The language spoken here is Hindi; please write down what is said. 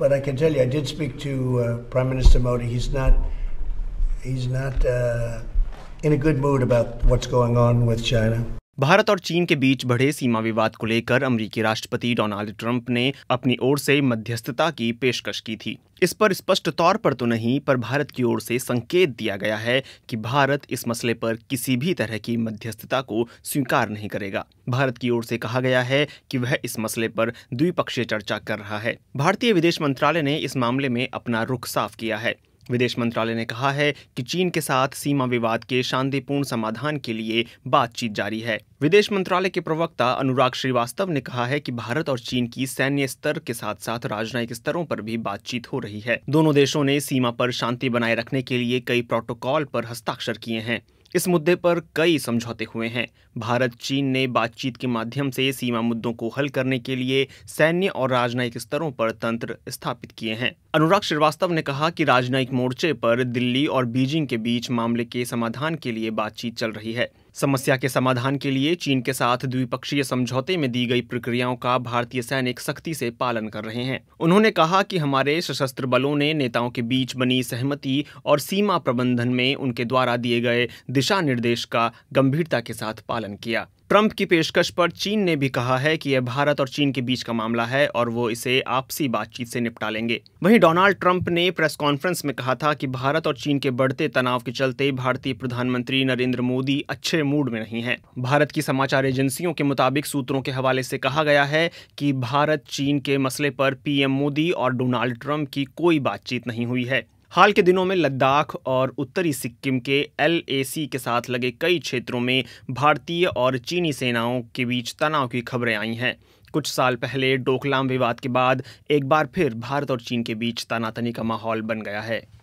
But I can tell you, I did speak to uh, Prime Minister Modi. He's not, he's not uh, in a good mood about what's going on with China. Bharat और चीन के बीच बढ़े सीमा विवाद को लेकर अमरीकी राष्ट्रपति डोनाल्ड ट्रंप ने अपनी ओर से मध्यस्थता की पेशकश की थी इस पर स्पष्ट तौर पर तो नहीं पर भारत की ओर से संकेत दिया गया है कि भारत इस मसले पर किसी भी तरह की मध्यस्थता को स्वीकार नहीं करेगा भारत की ओर से कहा गया है कि वह इस मसले पर द्विपक्षीय चर्चा कर रहा है भारतीय विदेश मंत्रालय ने इस मामले में अपना रुख साफ किया है विदेश मंत्रालय ने कहा है कि चीन के साथ सीमा विवाद के शांतिपूर्ण समाधान के लिए बातचीत जारी है विदेश मंत्रालय के प्रवक्ता अनुराग श्रीवास्तव ने कहा है कि भारत और चीन की सैन्य स्तर के साथ साथ राजनयिक स्तरों पर भी बातचीत हो रही है दोनों देशों ने सीमा पर शांति बनाए रखने के लिए कई प्रोटोकॉल पर हस्ताक्षर किए हैं इस मुद्दे पर कई समझौते हुए हैं भारत चीन ने बातचीत के माध्यम से सीमा मुद्दों को हल करने के लिए सैन्य और राजनयिक स्तरों पर तंत्र स्थापित किए हैं अनुराग श्रीवास्तव ने कहा कि राजनयिक मोर्चे पर दिल्ली और बीजिंग के बीच मामले के समाधान के लिए बातचीत चल रही है समस्या के समाधान के लिए चीन के साथ द्विपक्षीय समझौते में दी गई प्रक्रियाओं का भारतीय सैनिक सख्ती से पालन कर रहे हैं उन्होंने कहा कि हमारे सशस्त्र बलों ने नेताओं के बीच बनी सहमति और सीमा प्रबंधन में उनके द्वारा दिए गए दिशा निर्देश का गंभीरता के साथ पालन किया ट्रंप की पेशकश पर चीन ने भी कहा है कि यह भारत और चीन के बीच का मामला है और वो इसे आपसी बातचीत से निपटा लेंगे वहीं डोनाल्ड ट्रंप ने प्रेस कॉन्फ्रेंस में कहा था कि भारत और चीन के बढ़ते तनाव के चलते भारतीय प्रधानमंत्री नरेंद्र मोदी अच्छे मूड में नहीं है भारत की समाचार एजेंसियों के मुताबिक सूत्रों के हवाले से कहा गया है कि भारत चीन के मसले पर पीएम मोदी और डोनाल्ड ट्रंप की कोई बातचीत नहीं हुई है हाल के दिनों में लद्दाख और उत्तरी सिक्किम के एल के साथ लगे कई क्षेत्रों में भारतीय और चीनी सेनाओं के बीच तनाव की खबरें आई हैं कुछ साल पहले डोकलाम विवाद के बाद एक बार फिर भारत और चीन के बीच तनातनी का माहौल बन गया है